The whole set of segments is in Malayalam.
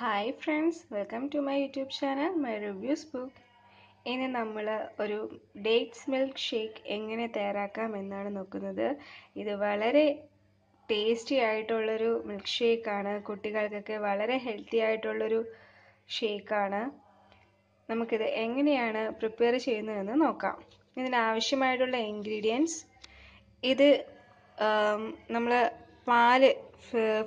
hi friends welcome to my YouTube channel my reviews book ഇനി നമ്മൾ ഒരു ഡേറ്റ്സ് മിൽക്ക് ഷേക്ക് എങ്ങനെ തയ്യാറാക്കാം എന്നാണ് നോക്കുന്നത് ഇത് വളരെ ടേസ്റ്റി ആയിട്ടുള്ളൊരു മിൽക്ക് ഷേക്കാണ് കുട്ടികൾക്കൊക്കെ വളരെ ഹെൽത്തി ആയിട്ടുള്ളൊരു ഷേക്കാണ് നമുക്കിത് എങ്ങനെയാണ് പ്രിപ്പയർ ചെയ്യുന്നതെന്ന് നോക്കാം ഇതിനാവശ്യമായിട്ടുള്ള ഇൻഗ്രീഡിയൻസ് ഇത് നമ്മൾ പാൽ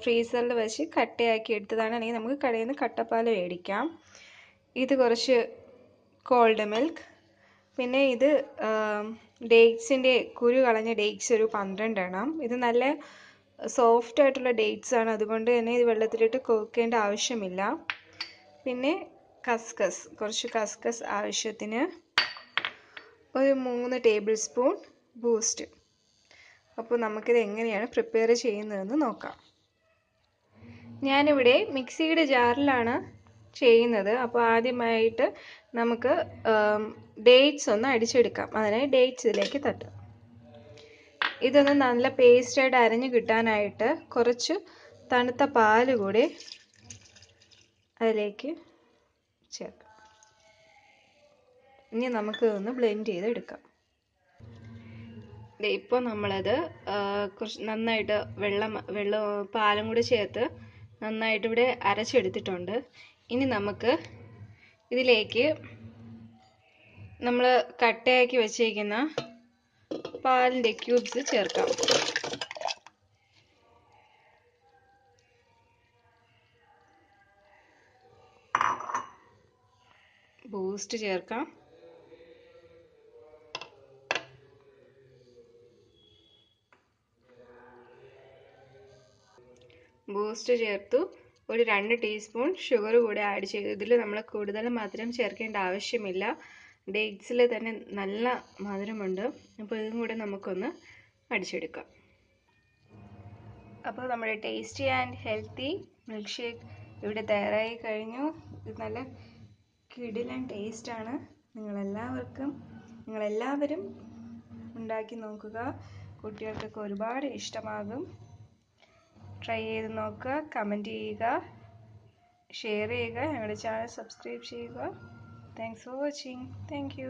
ഫ്രീസറിൽ വെച്ച് കട്ടയാക്കി എടുത്തതാണ് അല്ലെങ്കിൽ നമുക്ക് കടയിൽ നിന്ന് കട്ടപ്പാൽ മേടിക്കാം ഇത് കുറച്ച് കോൾഡ് മിൽക്ക് പിന്നെ ഇത് ഡേറ്റ്സിൻ്റെ കുരു കളഞ്ഞ ഡേറ്റ്സ് ഒരു പന്ത്രണ്ടെണ്ണം ഇത് നല്ല സോഫ്റ്റ് ആയിട്ടുള്ള ഡേറ്റ്സ് ആണ് അതുകൊണ്ട് തന്നെ ഇത് വെള്ളത്തിലിട്ട് കൊക്കേണ്ട ആവശ്യമില്ല പിന്നെ കസ്കസ് കുറച്ച് കസ്കസ് ആവശ്യത്തിന് ഒരു മൂന്ന് ടേബിൾ സ്പൂൺ ബൂസ്റ്റ് അപ്പോൾ നമുക്കിത് എങ്ങനെയാണ് പ്രിപ്പയർ ചെയ്യുന്നതെന്ന് നോക്കാം ഞാനിവിടെ മിക്സിയുടെ ജാറിലാണ് ചെയ്യുന്നത് അപ്പോൾ ആദ്യമായിട്ട് നമുക്ക് ഡേറ്റ്സ് ഒന്ന് അടിച്ചെടുക്കാം അതിനായി ഡേറ്റ്സ് ഇതിലേക്ക് തട്ടാം ഇതൊന്ന് നല്ല പേസ്റ്റായിട്ട് അരഞ്ഞു കിട്ടാനായിട്ട് കുറച്ച് തണുത്ത പാല് കൂടി അതിലേക്ക് ചേർക്കാം ഇനി നമുക്കിതൊന്ന് ബ്ലെൻഡ് ചെയ്തെടുക്കാം ഇപ്പോൾ നമ്മളത് കുറച്ച് നന്നായിട്ട് വെള്ളം വെള്ളം പാലും കൂടി ചേർത്ത് നന്നായിട്ട് ഇവിടെ അരച്ചെടുത്തിട്ടുണ്ട് ഇനി നമുക്ക് ഇതിലേക്ക് നമ്മൾ കട്ടയാക്കി വെച്ചേക്കുന്ന പാലിൻ്റെ ക്യൂബ്സ് ചേർക്കാം ബൂസ്റ്റ് ചേർക്കാം ബൂസ്റ്റ് ചേർത്തു ഒരു രണ്ട് ടീസ്പൂൺ ഷുഗർ കൂടെ ആഡ് ചെയ്തു ഇതിൽ നമ്മൾ കൂടുതൽ മധുരം ചേർക്കേണ്ട ആവശ്യമില്ല ഡേറ്റ്സിൽ തന്നെ നല്ല മധുരമുണ്ട് അപ്പോൾ ഇതും കൂടെ നമുക്കൊന്ന് അടിച്ചെടുക്കാം അപ്പോൾ നമ്മുടെ tasty and healthy milkshake ഇവിടെ തയ്യാറായി കഴിഞ്ഞു ഇത് നല്ല കിടിലൻ ടേസ്റ്റാണ് നിങ്ങളെല്ലാവർക്കും നിങ്ങളെല്ലാവരും ഉണ്ടാക്കി നോക്കുക കുട്ടികൾക്കൊക്കെ ഒരുപാട് ഇഷ്ടമാകും ട്രൈ ചെയ്ത് നോക്കുക കമൻറ്റ് ചെയ്യുക ഷെയർ ചെയ്യുക ഞങ്ങളുടെ ചാനൽ സബ്സ്ക്രൈബ് ചെയ്യുക താങ്ക്സ് ഫോർ വാച്ചിങ് താങ്ക്